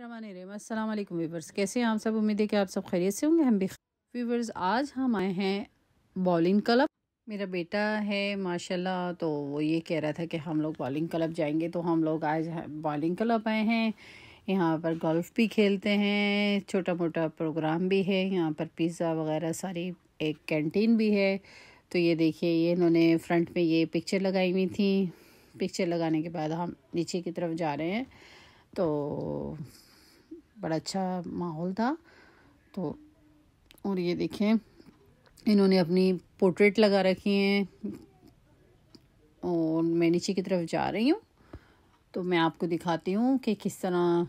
अस्सलाम वीवर्स कैसे हैं आप सब उम्मीद है कि आप सब खैरियत से होंगे हम भी वीवर्स आज हम आए हैं बॉलिंग क्लब मेरा बेटा है माशाल्लाह तो वो ये कह रहा था कि हम लोग बॉलिंग क्लब जाएंगे तो हम लोग आज बॉलिंग क्लब आए हैं यहाँ पर गोल्फ़ भी खेलते हैं छोटा मोटा प्रोग्राम भी है यहाँ पर पिज़्ज़ा वगैरह सारी एक कैंटीन भी है तो ये देखिए ये इन्होंने फ्रंट में ये पिक्चर लगाई हुई थी पिक्चर लगाने के बाद हम नीचे की तरफ जा रहे हैं तो बड़ा अच्छा माहौल था तो और ये देखें इन्होंने अपनी पोर्ट्रेट लगा रखी हैं और मैं नीचे की तरफ जा रही हूँ तो मैं आपको दिखाती हूँ कि किस तरह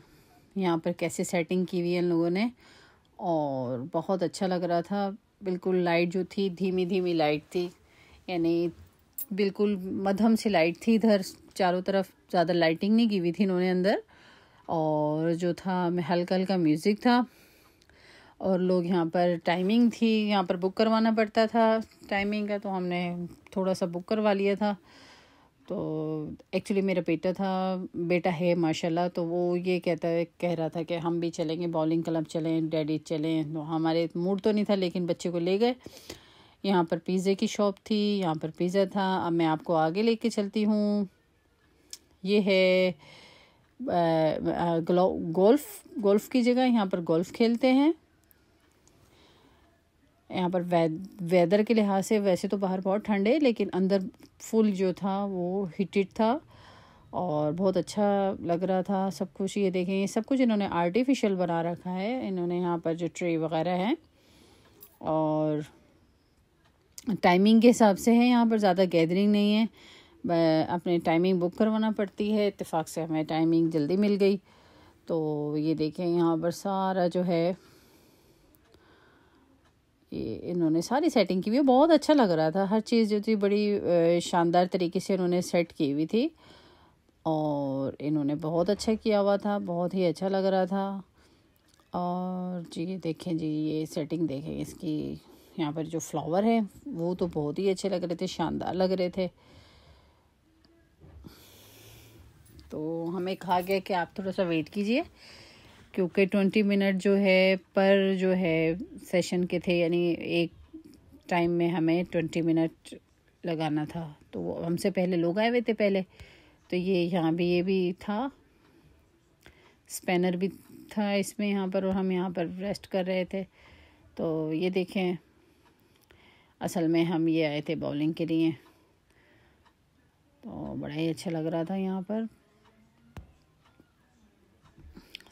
यहाँ पर कैसे सेटिंग की हुई है इन लोगों ने और बहुत अच्छा लग रहा था बिल्कुल लाइट जो थी धीमी धीमी लाइट थी यानी बिल्कुल मध्यम सी लाइट थी इधर चारों तरफ ज़्यादा लाइटिंग नहीं की हुई थी इन्होंने अंदर और जो था हल्का हल्का म्यूज़िक था और लोग यहाँ पर टाइमिंग थी यहाँ पर बुक करवाना पड़ता था टाइमिंग का तो हमने थोड़ा सा बुक करवा लिया था तो एक्चुअली मेरा बेटा था बेटा है माशाल्लाह तो वो ये कहता है कह रहा था कि हम भी चलेंगे बॉलिंग क्लब चलें डैडी चलें तो हमारे मूड तो नहीं था लेकिन बच्चे को ले गए यहाँ पर पिज़्ज़े की शॉप थी यहाँ पर पिज़्ज़ा था अब मैं आपको आगे ले चलती हूँ ये है गोल्फ गोल्फ की जगह यहाँ पर गोल्फ खेलते हैं यहाँ पर वेदर के लिहाज से वैसे तो बाहर बहुत ठंड है लेकिन अंदर फुल जो था वो हीटेड था और बहुत अच्छा लग रहा था सब कुछ ये देखें ये सब कुछ इन्होंने आर्टिफिशियल बना रखा है इन्होंने यहाँ पर जो ट्रे वगैरह है और टाइमिंग के हिसाब से है यहाँ पर ज़्यादा गैदरिंग नहीं है अपने टाइमिंग बुक करवाना पड़ती है इतफ़ाक़ से हमें टाइमिंग जल्दी मिल गई तो ये देखें यहाँ पर सारा जो है ये इन्होंने सारी सेटिंग की हुई बहुत अच्छा लग रहा था हर चीज़ जो थी बड़ी शानदार तरीके से इन्होंने सेट की हुई थी और इन्होंने बहुत अच्छा किया हुआ था बहुत ही अच्छा लग रहा था और जी ये देखें जी ये सेटिंग देखें इसकी यहाँ पर जो फ्लावर है वो तो बहुत ही अच्छे लग रहे थे शानदार लग रहे थे तो हमें कहा गया कि आप थोड़ा सा वेट कीजिए क्योंकि ट्वेंटी मिनट जो है पर जो है सेशन के थे यानी एक टाइम में हमें ट्वेंटी मिनट लगाना था तो वो हमसे पहले लोग आए हुए थे पहले तो ये यहाँ भी ये भी था स्पैनर भी था इसमें यहाँ पर और हम यहाँ पर रेस्ट कर रहे थे तो ये देखें असल में हम ये आए थे बॉलिंग के लिए तो बड़ा ही अच्छा लग रहा था यहाँ पर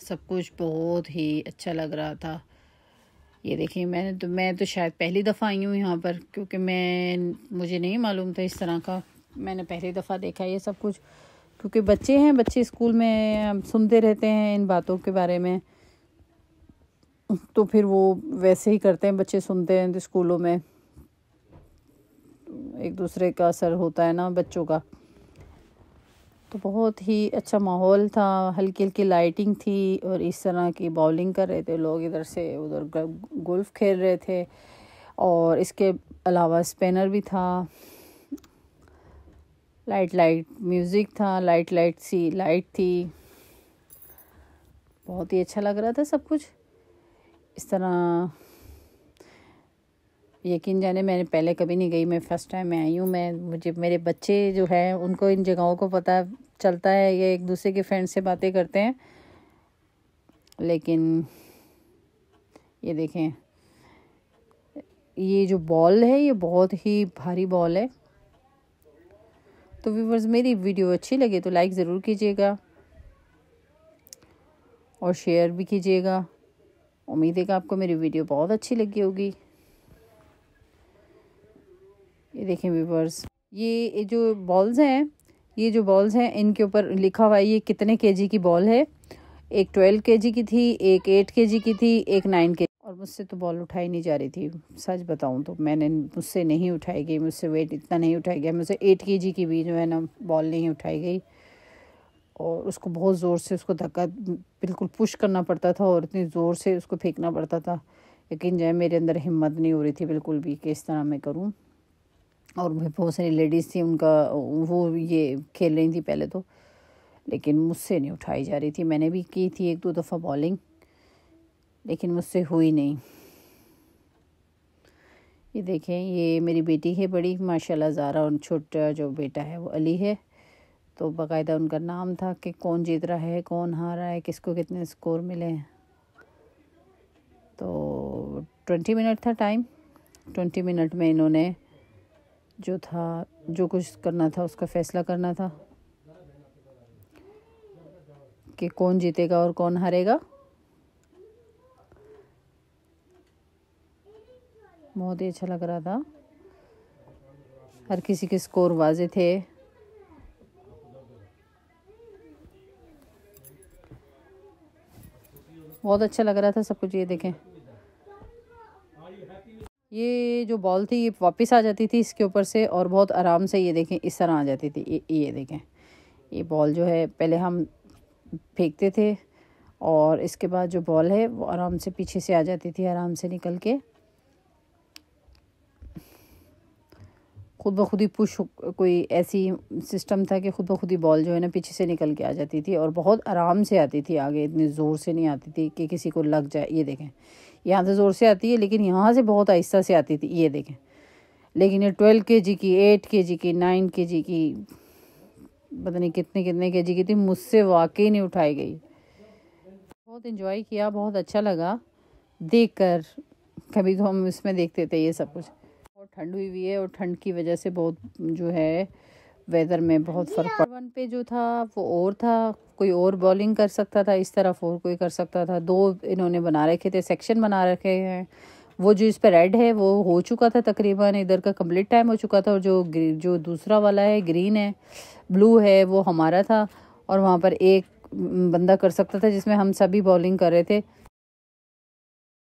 सब कुछ बहुत ही अच्छा लग रहा था ये देखिए मैंने तो मैं तो शायद पहली दफ़ा आई हूँ यहाँ पर क्योंकि मैं मुझे नहीं मालूम था इस तरह का मैंने पहली दफ़ा देखा ये सब कुछ क्योंकि बच्चे हैं बच्चे स्कूल में सुनते रहते हैं इन बातों के बारे में तो फिर वो वैसे ही करते हैं बच्चे सुनते हैं तो स्कूलों में एक दूसरे का असर होता है ना बच्चों का तो बहुत ही अच्छा माहौल था हल्की हल्की लाइटिंग थी और इस तरह की बॉलिंग कर रहे थे लोग इधर से उधर गोल्फ खेल रहे थे और इसके अलावा स्पेनर भी था लाइट लाइट म्यूज़िक था लाइट लाइट सी लाइट थी बहुत ही अच्छा लग रहा था सब कुछ इस तरह यकीन जाने मैंने पहले कभी नहीं गई मैं फ़र्स्ट टाइम मैं आई हूँ मैं मुझे मेरे बच्चे जो हैं उनको इन जगहों को पता चलता है ये एक दूसरे के फ्रेंड से बातें करते हैं लेकिन ये देखें ये जो बॉल है ये बहुत ही भारी बॉल है तो व्यूवर्स मेरी वीडियो अच्छी लगे तो लाइक ज़रूर कीजिएगा और शेयर भी कीजिएगा उम्मीद है कि आपको मेरी वीडियो बहुत अच्छी लगी होगी ये देखें व्यूवर्स ये जो बॉल्स हैं ये जो बॉल्स हैं इनके ऊपर लिखा हुआ है ये कितने केजी की बॉल है एक ट्वेल्व केजी की थी एक एट केजी की थी एक नाइन के और मुझसे तो बॉल उठाई नहीं जा रही थी सच बताऊं तो मैंने मुझसे नहीं उठाई गई मुझसे वेट इतना नहीं उठाया गया मुझसे एट के जी की भी जो है ना बॉल नहीं उठाई गई और उसको बहुत ज़ोर से उसको धक्का बिल्कुल पुश करना पड़ता था और इतनी ज़ोर से उसको फेंकना पड़ता था लेकिन जो है मेरे अंदर हिम्मत नहीं हो रही थी बिल्कुल भी कि इस तरह मैं करूँ और भी बहुत सारी लेडीज़ थी उनका वो ये खेल रही थी पहले तो लेकिन मुझसे नहीं उठाई जा रही थी मैंने भी की थी एक दो दफ़ा बॉलिंग लेकिन मुझसे हुई नहीं ये देखें ये मेरी बेटी है बड़ी माशाल्लाह ज़ारा और छोटा जो बेटा है वो अली है तो बाकायदा उनका नाम था कि कौन जीत रहा है कौन हार रहा है किसको कितने स्कोर मिले हैं तो ट्वेंटी मिनट था टाइम ट्वेंटी मिनट में इन्होंने जो था जो कुछ करना था उसका फैसला करना था कि कौन जीतेगा और कौन हारेगा बहुत ही अच्छा लग रहा था हर किसी के स्कोर वाजे थे बहुत अच्छा लग रहा था सब कुछ ये देखें ये जो बॉल थी ये वापस आ जाती थी इसके ऊपर से और बहुत आराम से ये देखें इस तरह आ जाती थी ये ये देखें ये बॉल जो है पहले हम फेंकते थे और इसके बाद जो बॉल है वो आराम से पीछे से आ जाती थी आराम से निकल के खुद ब खुद ही पुश कोई ऐसी सिस्टम था कि खुद ब खुद ही बॉल जो है ना पीछे से निकल के आ जाती थी और बहुत आराम से आती थी आगे इतनी ज़ोर से नहीं आती थी कि किसी को लग जाए ये देखें यहाँ से तो ज़ोर से आती है लेकिन यहाँ से बहुत आहिस्ता से आती थी ये देखें लेकिन ये ट्वेल्व के जी की एट के जी की नाइन के जी की पता नहीं कितने कितने के जी की थी मुझसे वाकई नहीं उठाई गई बहुत इन्जॉय किया बहुत अच्छा लगा देख कर कभी तो हम इसमें देखते थे ये सब कुछ ठंड हुई हुई है और ठंड की वजह से बहुत जो है वेदर में बहुत फ़र्क पड़ा वन पे जो था वो और था कोई और बॉलिंग कर सकता था इस तरफ और कोई कर सकता था दो इन्होंने बना रखे थे सेक्शन बना रखे हैं वो जो इस पर रेड है वो हो चुका था तकरीबन इधर का कम्प्लीट टाइम हो चुका था और जो जो दूसरा वाला है ग्रीन है ब्लू है वो हमारा था और वहाँ पर एक बंदा कर सकता था जिसमें हम सभी बॉलिंग कर रहे थे